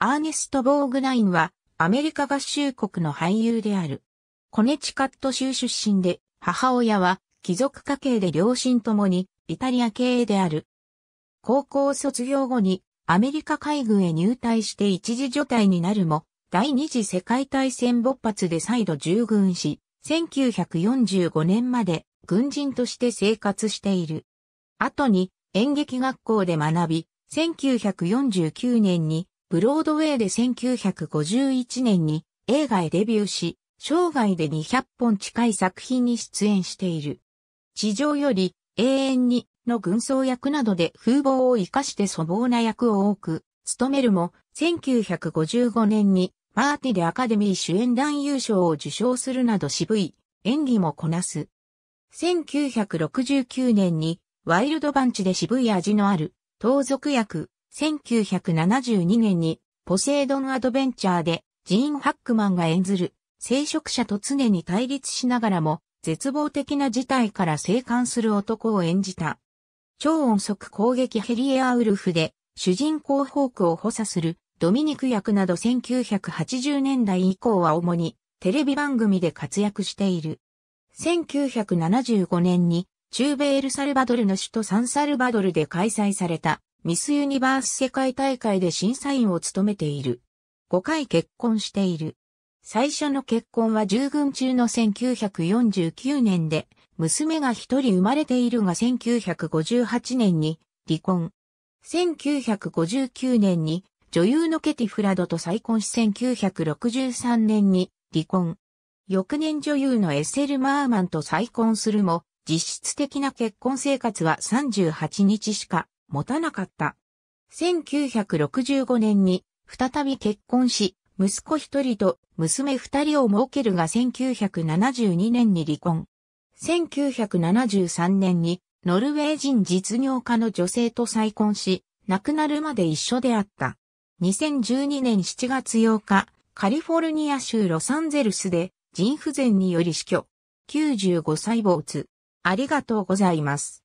アーネスト・ボーグナインは、アメリカ合衆国の俳優である。コネチカット州出身で、母親は、貴族家系で両親ともに、イタリア系である。高校卒業後に、アメリカ海軍へ入隊して一時除隊になるも、第二次世界大戦勃発で再度従軍し、1945年まで軍人として生活している。後に演劇学校で学び、1949年にブロードウェイで1951年に映画へデビューし、生涯で200本近い作品に出演している。地上より永遠にの軍曹役などで風貌を活かして粗暴な役を多く務めるも、1955年にマーティでアカデミー主演男優賞を受賞するなど渋い演技もこなす。1969年にワイルドバンチで渋い味のある盗賊役1972年にポセイドンアドベンチャーでジーン・ハックマンが演ずる聖職者と常に対立しながらも絶望的な事態から生還する男を演じた。超音速攻撃ヘリエアウルフで主人公ホークを補佐するドミニク役など1980年代以降は主にテレビ番組で活躍している。1975年に中米エルサルバドルの首都サンサルバドルで開催されたミスユニバース世界大会で審査員を務めている。5回結婚している。最初の結婚は従軍中の1949年で、娘が一人生まれているが1958年に離婚。1959年に女優のケティ・フラドと再婚し1963年に離婚。翌年女優のエセル・マーマンと再婚するも、実質的な結婚生活は38日しか持たなかった。1965年に再び結婚し、息子一人と娘二人を設けるが1972年に離婚。1973年にノルウェー人実業家の女性と再婚し、亡くなるまで一緒であった。2012年7月8日、カリフォルニア州ロサンゼルスで腎不全により死去。95歳つ。ありがとうございます。